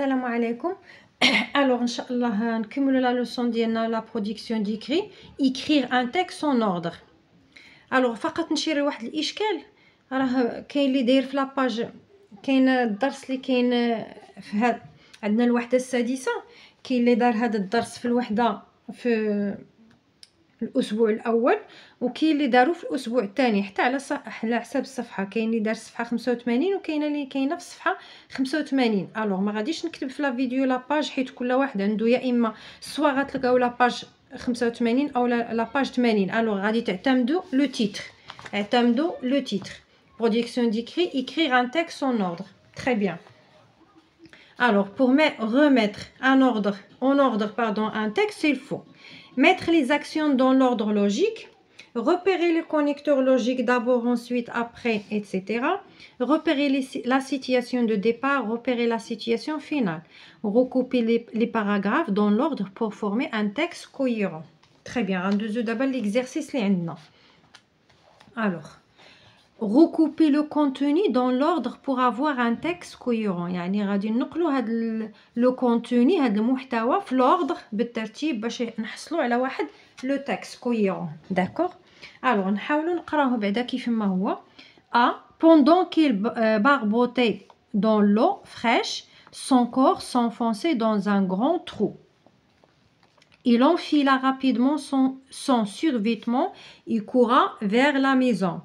السلام عليكم الوغ ان شاء الله نكملوا لا لوسون ديالنا لا برودكسيون ديكري écrire ان texte سون اوردر الوغ فقط نشير واحد الاشكال راه كاين اللي داير في لاباج كاين الدرس اللي كاين في هاد عندنا الوحده السادسه كاين اللي دار هذا الدرس في الوحده في الاسبوع الاول وكاين اللي داروا في الاسبوع الثاني حتى على صح... على حساب الصفحه كاين اللي دار الصفحه 85 وكاين اللي كاينه في الصفحه 85 الوغ ما غاديش نكتب في لا فيديو لا باج حيت كل واحد عنده يا اما سوا غتلقاو لا باج 85 او لا باج 80 الوغ غادي تعتمدوا لو تيتر اعتمدوا لو تيتر برودكسيون ديكري ان تيكست اون اوردر تري بيان الوغ بور مي remettre ان اوردر اون اوردر باردون ان تيكست سيل فو mettre les actions dans l'ordre logique, repérer le connecteurs logique d'abord, ensuite, après, etc. Repérer la situation de départ, repérer la situation finale. Recouper les, paragraphes dans l'ordre pour former un texte cohérent. Très bien, rendez-vous d'abord l'exercice. Alors, recouper le contenu dans l'ordre pour avoir un texte cohérent يعني غادي a هذا لو كونتوني هذا المحتوى في لوردر بالترتيب باش نحصلوا على واحد لو تكست كوهيرون داكوغ الوغ نحاولوا نقراوه بعدا كيف ما هو pendant qu'il euh, barbotait dans l'eau fraîche son corps s'enfonçait dans un grand trou il enfila rapidement son, son survêtement et coura vers la maison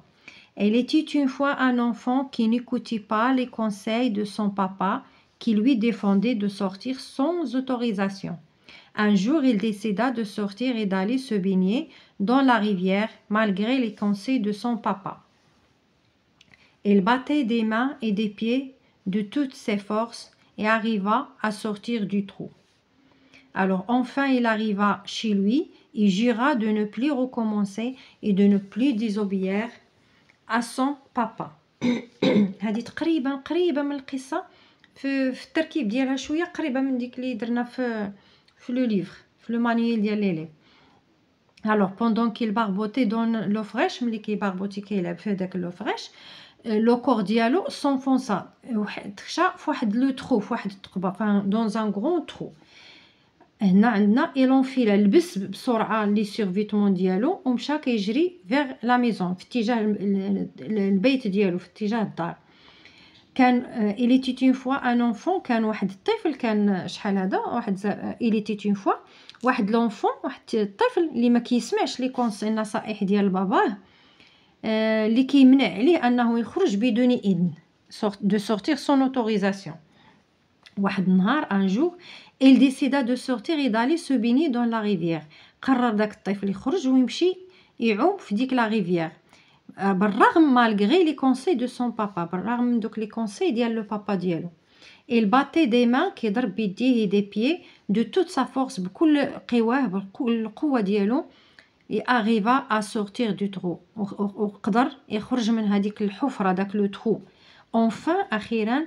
elle était une fois un enfant qui n'écoutait pas les conseils de son papa qui lui défendait de sortir sans autorisation. Un jour, il décida de sortir et d'aller se baigner dans la rivière malgré les conseils de son papa. Elle battait des mains et des pieds de toutes ses forces et arriva à sortir du trou. Alors enfin il arriva chez lui et jura de ne plus recommencer et de ne plus désobéir اسون بابا هذه تقريبا قريبه من القصه في, في التركيب ديالها شويه قريبه من ديك اللي درنا في في لو ليفغ في لو مانييل ديال ليلي الوغ بوندون الباربوتي دون لو فريش ملي كيباربوتي كيلعب في هداك لو فريش لو كور ديالو سونفونسا تخشى فواحد لو ترو فواحد الثقبه دون زان غرون ترو هنا عندنا ايلونفيلا لبس بسرعه لي سيرفيتمون ديالو ومشى كيجري فيغ لا ميزون في اتجاه البيت ديالو في اتجاه الدار كان ايلي تي اون فوا ان انفون كان واحد الطفل كان شحال هذا واحد ايلي تي اون فوا واحد لونفون واحد الطفل اللي ما كيسمعش لي كونسي النصائح ديال باباه آه، اللي كيمنع عليه انه يخرج بدون اذن دو سورتير سون اوتوريزاسيون واحد النهار ان جور il décida de sortir et d'aller se baigner dans la قرر داك الطفل يخرج ويمشي يعوم في ديك لا آه، ريفيير بالرغم مالغري لي كونساي دو سون بابا بالرغم من دوك لي كونساي ديال لو بابا ديالو il battait des mains كيضرب بيديه دي بيي de toute sa force بكل قواه بكل القوه ديالو arriva à sortir du trou وقدر يخرج من هذيك الحفره داك لو ترو enfin اخيرا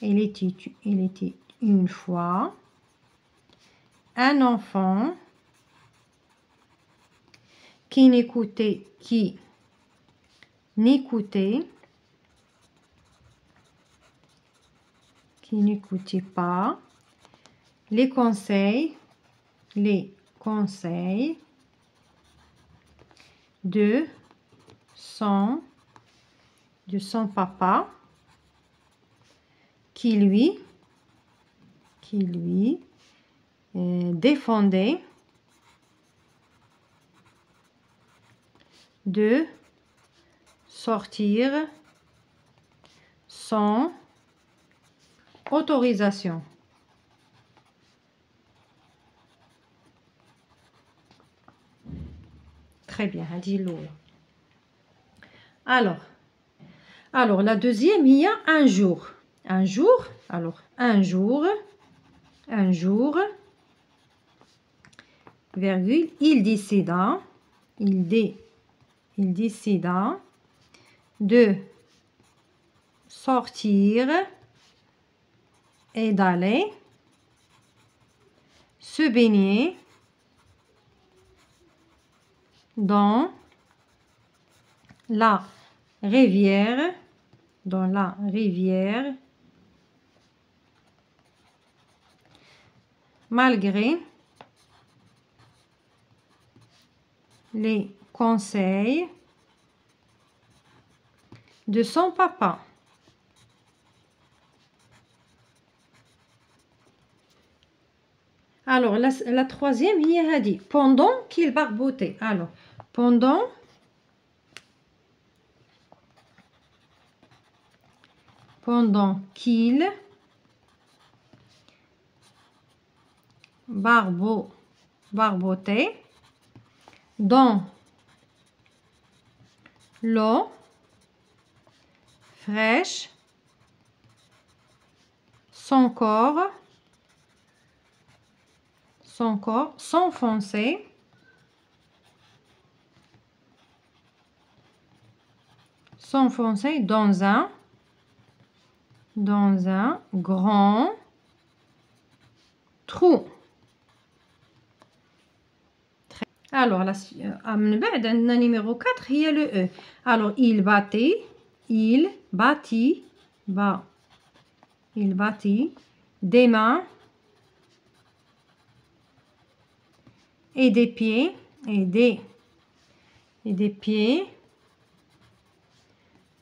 Il était, une fois un enfant qui n'écoutait qui n'écoutait qui n'écoutait pas les conseils les conseils de son de son papa qui lui, euh, défendait de sortir sans autorisation. Très bien, a dit Alors, alors la deuxième, il y a un jour. Un jour, alors un jour, un jour, virgule, il décida, il, dé, il décida de sortir et d'aller se baigner dans la rivière, dans la rivière malgré les conseils de son papa. Alors, la, troisième, il a dit pendant qu'il barbotait. Alors, pendant pendant qu'il Barbeau, barboté, dans l'eau fraîche son corps son corps sans foncer, dans un dans un grand trou Alors, la, le euh, numéro 4, il y a le E. Alors, il battait, il bâtit, va, Il bâtit des mains et des pieds et des, et des pieds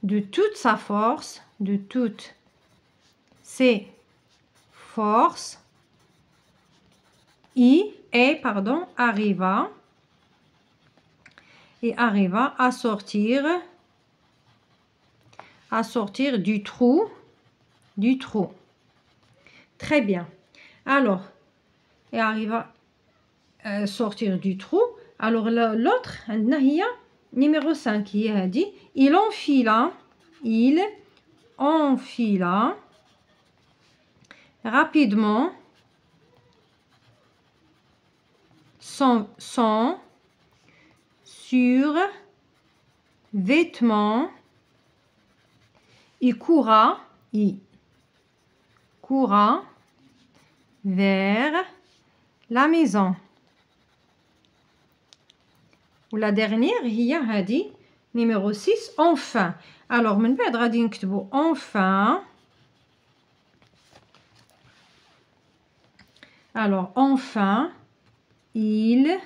de toute sa force, de toutes ses forces. il est, pardon arriva arriva à sortir, à sortir du trou, du trou. Très bien. Alors, et arriva à euh, sortir du trou. Alors l'autre, numéro 5, qui a dit, il enfila, il enfila rapidement sans son sur vêtements il il coura vers la maison. Ou la dernière il a dit numéro 6 enfin. Alors من بعد غادي enfin. Alors enfin il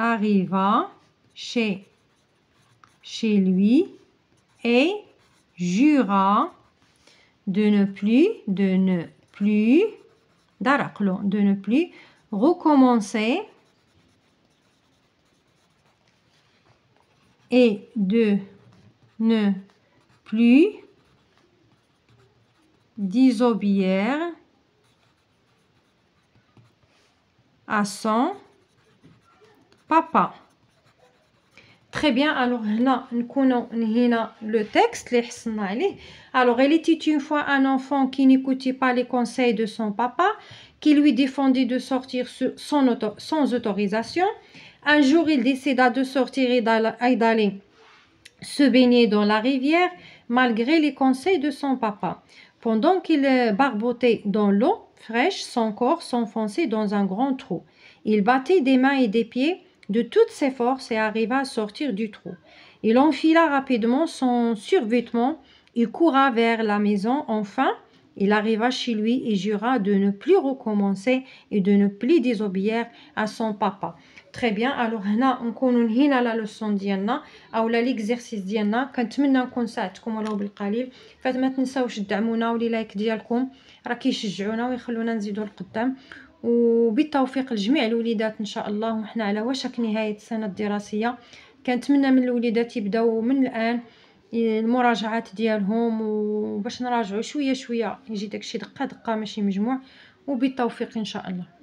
arriva chez, chez lui et jura de ne plus, de ne plus, de ne plus recommencer et de ne plus disobéir à son papa. Très bien, alors là, nous avons le texte, alors elle était une fois un enfant qui n'écoutait pas les conseils de son papa, qui lui défendait de sortir sans autorisation. Un jour, il décida de sortir et d'aller se baigner dans la rivière, malgré les conseils de son papa. Pendant qu'il barbotait dans l'eau fraîche, son corps s'enfonçait dans un grand trou. Il battait des mains et des pieds de toutes ses forces et arriva à sortir du trou. Il enfila rapidement son survêtement et coura vers la maison. Enfin, il arriva chez lui et jura de ne plus recommencer et de ne plus désobéir à son papa. Très bien, alors هنا نكونوا نهينا لا ديالنا ليكزيرسيس ديالنا كنتمنى نكون ولو بالقليل ou le ديالكم وبالتوفيق لجميع الوليدات ان شاء الله وحنا على وشك نهايه السنه الدراسيه كنتمنى من الوليدات يبداو من الان المراجعات ديالهم وباش نراجعوا شويه شويه يجي داكشي دقه دقه ماشي مجموع وبالتوفيق ان شاء الله